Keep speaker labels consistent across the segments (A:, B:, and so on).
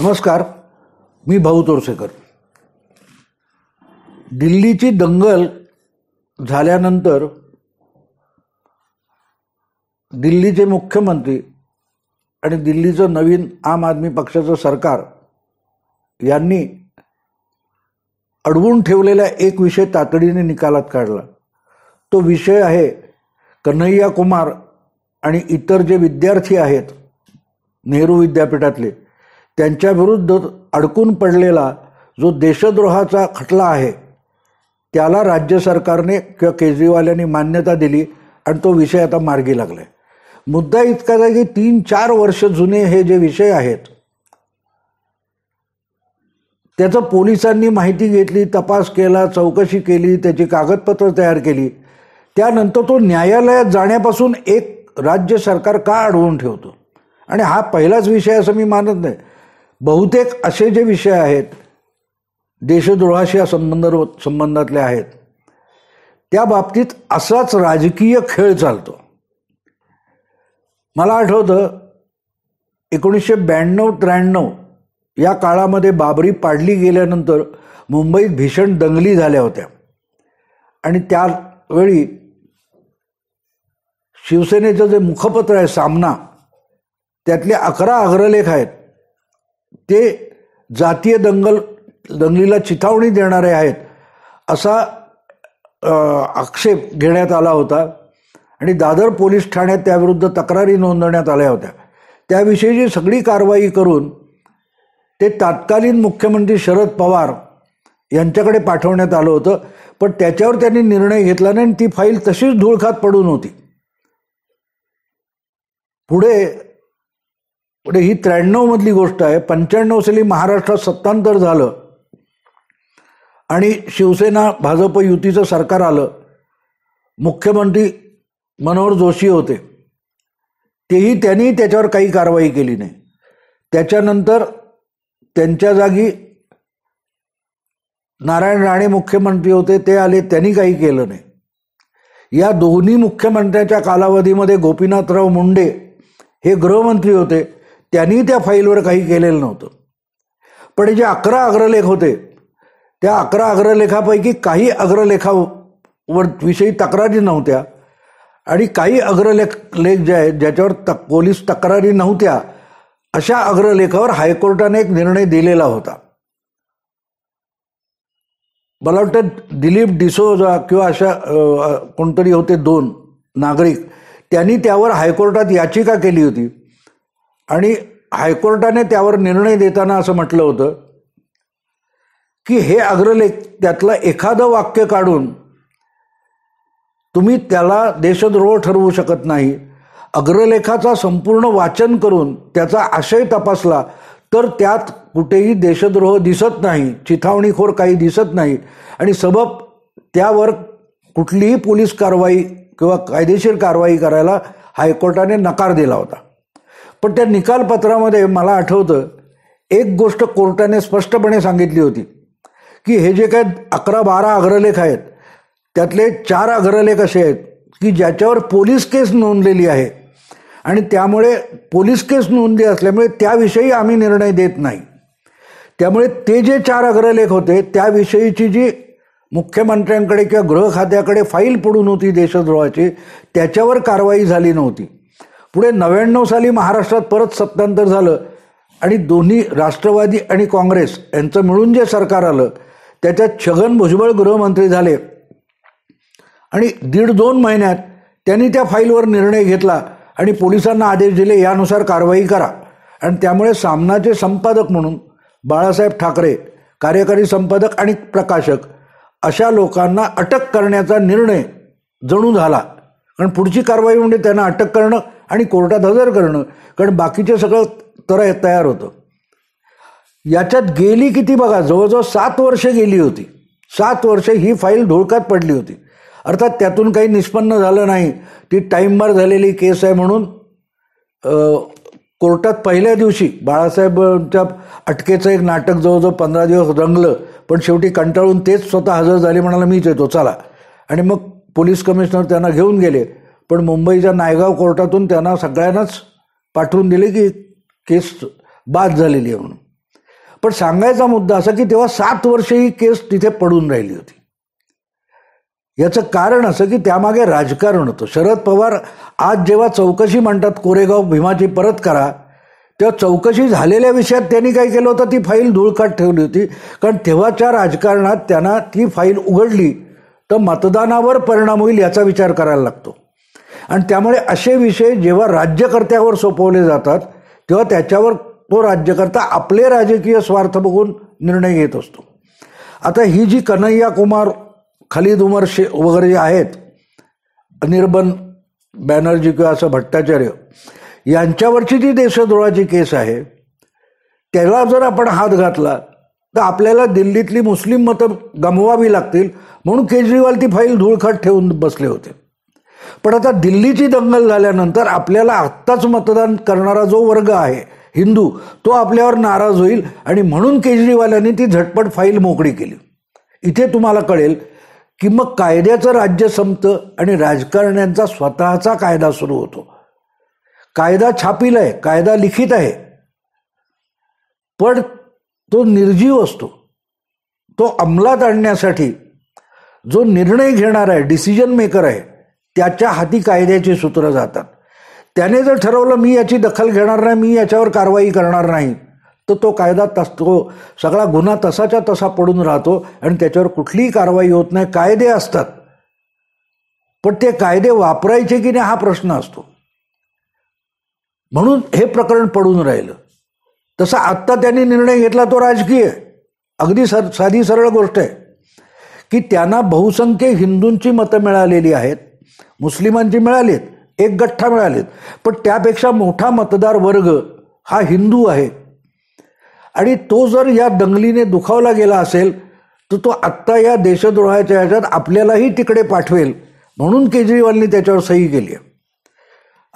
A: नमस्कार मी भाऊ तोरसेकर दिल्लीची दंगल झाल्यानंतर दिल्लीचे मुख्यमंत्री आणि दिल्लीचं नवीन आम आदमी पक्षाचं सरकार यांनी अडवून ठेवलेला एक विषय तातडीने निकालात काढला तो विषय आहे कन्हैया कुमार आणि इतर जे विद्यार्थी आहेत नेहरू विद्यापीठातले त्यांच्याविरुद्ध अडकून पडलेला जो देशद्रोहाचा खटला आहे त्याला राज्य सरकारने किंवा केजरीवाल मान्यता दिली आणि तो विषय आता मार्गी लागला आहे मुद्दा इतकाच आहे की तीन चार वर्ष जुने हे जे विषय आहेत त्याचं पोलिसांनी माहिती घेतली तपास केला चौकशी केली त्याची कागदपत्र तयार केली त्यानंतर तो न्यायालयात जाण्यापासून एक राज्य सरकार का अडवून ठेवतो आणि हा पहिलाच विषय असं मी मानत नाही बहुतेक असे जे विषय आहेत देशद्रोहाशी या संबंध संबंधातले आहेत त्या बाबतीत असाच राजकीय खेळ चालतो मला आठवतं एकोणीसशे ब्याण्णव त्र्याण्णव या काळामध्ये बाबरी पाडली गेल्यानंतर मुंबईत भीषण दंगली झाल्या होत्या आणि त्यावेळी शिवसेनेचं जे मुखपत्र आहे सामना त्यातले अकरा अग्रलेख आहेत ते जातीय दंगल दंगलीला चिथावणी देणारे आहेत असा आक्षेप घेण्यात आला होता आणि दादर पोलीस ठाण्यात त्याविरुद्ध तक्रारी नोंदवण्यात आल्या होत्या त्याविषयीची सगळी कारवाई करून ते तात्कालीन मुख्यमंत्री शरद पवार यांच्याकडे पाठवण्यात आलं होतं पण त्याच्यावर त्यांनी निर्णय घेतला नाही आणि ती फाईल तशीच धुळखात पडून होती पुढे पुढे ही त्र्याण्णवमधली गोष्ट आहे पंच्याण्णव साली महाराष्ट्रात सत्तांतर झालं आणि शिवसेना भाजप युतीचं सरकार आलं मुख्यमंत्री मनोहर जोशी होते तेही त्यांनी त्याच्यावर काही कारवाई केली नाही त्याच्यानंतर त्यांच्या जागी नारायण राणे मुख्यमंत्री होते ते आले त्यांनी काही केलं नाही या दोन्ही मुख्यमंत्र्यांच्या कालावधीमध्ये गोपीनाथराव मुंडे हे गृहमंत्री होते त्यांनी त्या फाईलवर काही केलेलं नव्हतं पण जे अकरा अग्रलेख होते त्या अकरा अग्रलेखापैकी काही अग्रलेखावर विषयी तक्रारी नव्हत्या आणि काही अग्रलेख लेख जे आहेत ज्याच्यावर तक पोलीस तक्रारी नव्हत्या अशा अग्रलेखावर हायकोर्टाने एक निर्णय दिलेला होता मला वाटतं दिलीप डिसोजा किंवा अशा कोणतरी होते दोन नागरिक त्यांनी त्यावर हायकोर्टात याचिका केली होती आणि हायकोर्टाने त्यावर निर्णय देताना असं म्हटलं होतं की हे अग्रलेख त्यातलं एखादं वाक्य काढून तुम्ही त्याला देशद्रोह ठरवू शकत नाही अग्रलेखाचा संपूर्ण वाचन करून त्याचा आशय तपासला तर त्यात कुठेही देशद्रोह दिसत नाही चिथावणीखोर काही दिसत नाही आणि सबब त्यावर कुठलीही पोलीस कारवाई किंवा कायदेशीर कारवाई करायला हायकोर्टाने नकार दिला होता पण त्या निकालपत्रामध्ये मला आठवतं एक गोष्ट कोर्टाने स्पष्टपणे सांगितली होती की हे जे काय अकरा बारा अग्रलेख आहेत त्यातले चार अग्रलेख असे आहेत की ज्याच्यावर पोलीस केस नोंदलेली आहे आणि त्यामुळे पोलीस केस नोंदली असल्यामुळे त्याविषयी आम्ही निर्णय देत नाही त्यामुळे ते जे चार अग्रलेख होते त्याविषयीची जी मुख्यमंत्र्यांकडे किंवा गृह खात्याकडे फाईल पडून होती देशद्रोहाची त्याच्यावर कारवाई झाली नव्हती पुढे नव्याण्णव साली महाराष्ट्रात परत सत्तांतर झालं आणि दोन्ही राष्ट्रवादी आणि काँग्रेस यांचं मिळून जे सरकार आलं त्याच्यात छगन भुजबळ गृहमंत्री झाले आणि दीड दोन महिन्यात त्यांनी त्या फाईलवर निर्णय घेतला आणि पोलिसांना आदेश दिले यानुसार कारवाई करा आणि त्यामुळे सामनाचे संपादक म्हणून बाळासाहेब ठाकरे कार्यकारी संपादक आणि प्रकाशक अशा लोकांना अटक करण्याचा निर्णय जणू झाला कारण पुढची कारवाई म्हणजे त्यांना अटक करणं आणि कोर्टात हजर करणं कारण बाकीचे सगळं तर तयार होतं याच्यात गेली किती बघा जवळजवळ सात वर्षे गेली होती सात वर्षे ही फाईल धुळकात पडली होती अर्थात त्यातून काही निष्पन्न झालं नाही ती टाईमवर झालेली केस आहे म्हणून कोर्टात पहिल्या दिवशी बाळासाहेबच्या अटकेचं एक नाटक जवळजवळ पंधरा दिवस रंगलं पण शेवटी कंटाळून तेच स्वतः हजर झाले म्हणाला मीच येतो चला आणि मग पोलीस कमिशनर त्यांना घेऊन गेले पण मुंबईच्या नायगाव कोर्टातून त्यांना सगळ्यांनाच पाठवून दिले की केस बाद झालेली आहे म्हणून पण सांगायचा मुद्दा असा की तेव्हा सात वर्ष ही केस तिथे पडून राहिली होती याचं कारण असं की त्यामागे राजकारण होतं शरद पवार आज जेव्हा चौकशी म्हणतात कोरेगाव भीमाची परत करा तेव्हा चौकशी झालेल्या विषयात त्यांनी काय केलं होतं ती फाईल धुळकात ठेवली होती कारण तेव्हाच्या राजकारणात त्यांना ती फाईल उघडली तर मतदानावर परिणाम होईल याचा विचार करायला लागतो आणि त्यामुळे असे विषय जेव्हा राज्यकर्त्यावर सोपवले जातात तेव्हा त्याच्यावर तो राज्यकर्ता आपले राजकीय स्वार्थ बघून निर्णय घेत असतो आता ही जी कन्हैया कुमार खालीद उमर शे वगैरे आहेत निर्बन बॅनर्जी किंवा असं भट्टाचार्य यांच्यावरची जी देशद्रोहाची केस आहे त्याला जर आपण हात घातला तर आपल्याला दिल्लीतली मुस्लिम मतं गमवावी लागतील म्हणून केजरीवाल ती फाईल धूळखाट ठेवून बसले होते पण आता दिल्लीची दंगल झाल्यानंतर आपल्याला आत्ताच मतदान करणारा जो वर्ग आहे हिंदू तो आपल्यावर नाराज होईल आणि म्हणून केजरीवालांनी ती झटपट फाईल मोकळी केली इथे तुम्हाला कळेल की मग कायद्याचं राज्य संपतं आणि राजकारण्यांचा स्वतःचा कायदा सुरू होतो कायदा छापील आहे कायदा लिखित आहे पण तो निर्जीव असतो तो अंमलात आणण्यासाठी जो निर्णय घेणार आहे डिसिजन मेकर आहे त्याच्या हाती कायद्याची सूत्रं जातात त्याने जर ठरवलं मी याची दखल घेणार नाही मी याच्यावर कारवाई करणार नाही तर तो कायदा तस तो सगळा गुन्हा तसाच्या तसा पडून राहतो आणि त्याच्यावर कुठलीही कारवाई होत नाही कायदे असतात पण ते कायदे वापरायचे की नाही हा प्रश्न असतो म्हणून हे प्रकरण पडून राहिलं तसा आत्ता त्यांनी निर्णय घेतला तो राजकीय अगदी सर साधी सरळ गोष्ट आहे की त्यांना बहुसंख्य हिंदूंची मतं मिळालेली आहेत मुस्लिमांची मिळालीत एक गठ्ठा मिळालीत पण त्यापेक्षा मोठा मतदार वर्ग हा हिंदू आहे आणि तो जर या दंगलीने दुखावला गेला असेल तर तो आत्ता या देशद्रोहाच्या ह्याच्यात आपल्यालाही तिकडे पाठवेल म्हणून केजरीवालनी त्याच्यावर सही केली आहे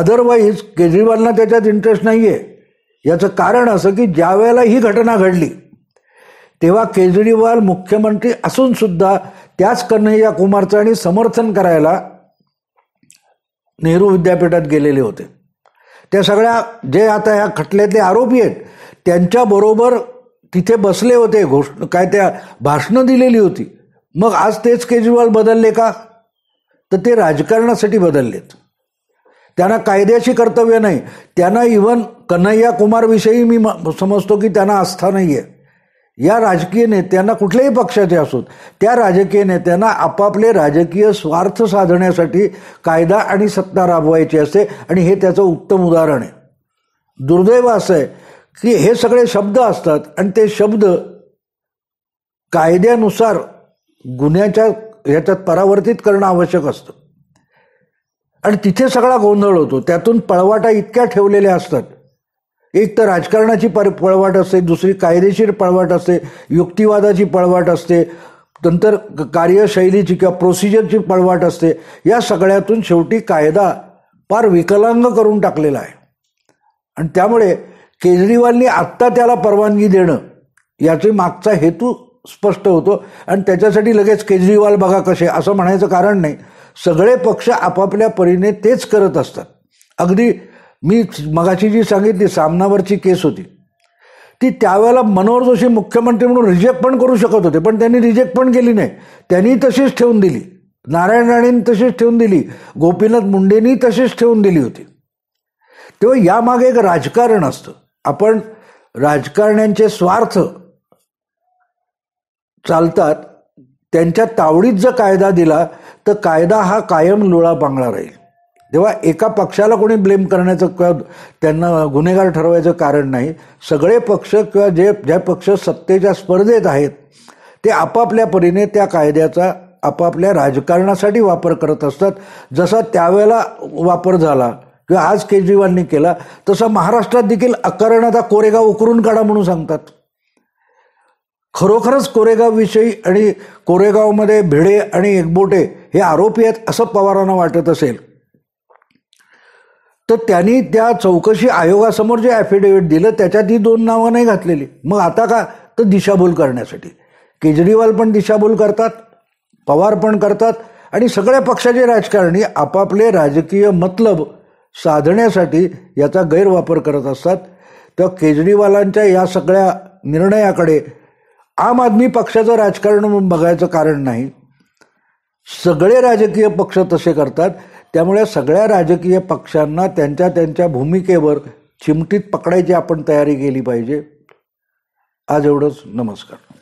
A: अदरवाईज केजरीवालना त्याच्यात इंटरेस्ट नाही आहे याचं कारण असं की ज्या वेळेला ही घटना घडली तेव्हा केजरीवाल मुख्यमंत्री असूनसुद्धा त्याच कन्हैया कुमारचं आणि समर्थन करायला नेहरू विद्यापीठात गेलेले होते त्या सगळ्या जे आता ह्या खटल्यातले आरोपी आहेत त्यांच्याबरोबर तिथे बसले होते घोष काय त्या भाषणं दिलेली होती मग आज तेच केजरीवाल बदलले का तर ते राजकारणासाठी बदललेत त्यांना कायद्याशी कर्तव्य नाही त्यांना इवन कन्हैया कुमारविषयी मी समजतो की त्यांना आस्था नाही आहे या राजकीय नेत्यांना कुठल्याही पक्षाचे असोत त्या राजकीय नेत्यांना आपापले राजकीय स्वार्थ साधण्यासाठी कायदा आणि सत्ता राबवायची असते आणि हे त्याचं उत्तम उदाहरण आहे दुर्दैव असं आहे की हे सगळे शब्द असतात आणि ते शब्द कायद्यानुसार गुन्ह्याच्या ह्याच्यात परावर्तित करणं आवश्यक असतं आणि तिथे सगळा गोंधळ होतो त्यातून पळवाटा इतक्या ठेवलेल्या असतात एक तर राजकारणाची पर पळवाट असते दुसरी कायदेशीर पळवाट असते युक्तिवादाची पळवाट असते नंतर कार्यशैलीची किंवा प्रोसिजरची पळवाट असते या सगळ्यातून शेवटी कायदा फार विकलांग करून टाकलेला आहे आणि त्यामुळे केजरीवालनी आत्ता त्याला परवानगी देणं याचे मागचा हेतू स्पष्ट होतो आणि त्याच्यासाठी लगेच केजरीवाल बघा कसे असं म्हणायचं कारण नाही सगळे पक्ष आपापल्या परीने तेच करत असतात अगदी मी मगाची जी सांगितली सामनावरची केस होती ती त्यावेळेला मनोहर जोशी मुख्यमंत्री म्हणून रिजेक्ट पण करू शकत होते पण त्यांनी रिजेक्ट पण केली नाही त्यांनी तशीच ठेवून दिली नारायण राणेंनी तशीच ठेवून दिली गोपीनाथ मुंडेंनी तशीच ठेवून दिली होती तेव्हा यामागे एक राजकारण असतं आपण राजकारण्यांचे स्वार्थ चालतात त्यांच्या तावडीत जर कायदा दिला तर कायदा हा कायम लोळा पांगळा राहील तेव्हा एका पक्षाला कोणी ब्लेम करण्याचं किंवा त्यांना गुन्हेगार ठरवायचं कारण नाही सगळे पक्ष किंवा जे ज्या पक्ष सत्तेच्या स्पर्धेत आहेत ते आपापल्या परीने त्या कायद्याचा आपापल्या राजकारणासाठी वापर करत असतात जसा त्यावेळेला वापर झाला किंवा आज केजरीवालनी केला तसा महाराष्ट्रात देखील अकारण कोरेगाव उकरून काढा म्हणून सांगतात खरोखरच कोरेगावविषयी आणि कोरेगावमध्ये भिडे आणि एकबोटे हे आरोपी आहेत असं पवारांना वाटत असेल तर त्यांनी त्या चौकशी आयोगासमोर जे ॲफिडेव्हिट दिलं त्याच्यात ही दोन नावं नाही घातलेली मग आता का तर दिशाभूल करण्यासाठी केजरीवाल पण दिशाभूल करतात पवार पण करतात आणि सगळ्या पक्षाचे राजकारणी आपापले राजकीय मतलब साधण्यासाठी याचा गैरवापर करत असतात तर केजरीवालांच्या या सगळ्या निर्णयाकडे आम आदमी पक्षाचं राजकारण बघायचं कारण नाही सगळे राजकीय पक्ष तसे करतात त्यामुळे सगळ्या राजकीय पक्षांना त्यांच्या त्यांच्या भूमिकेवर चिमटीत पकडायची आपण तयारी केली पाहिजे आज एवढंच नमस्कार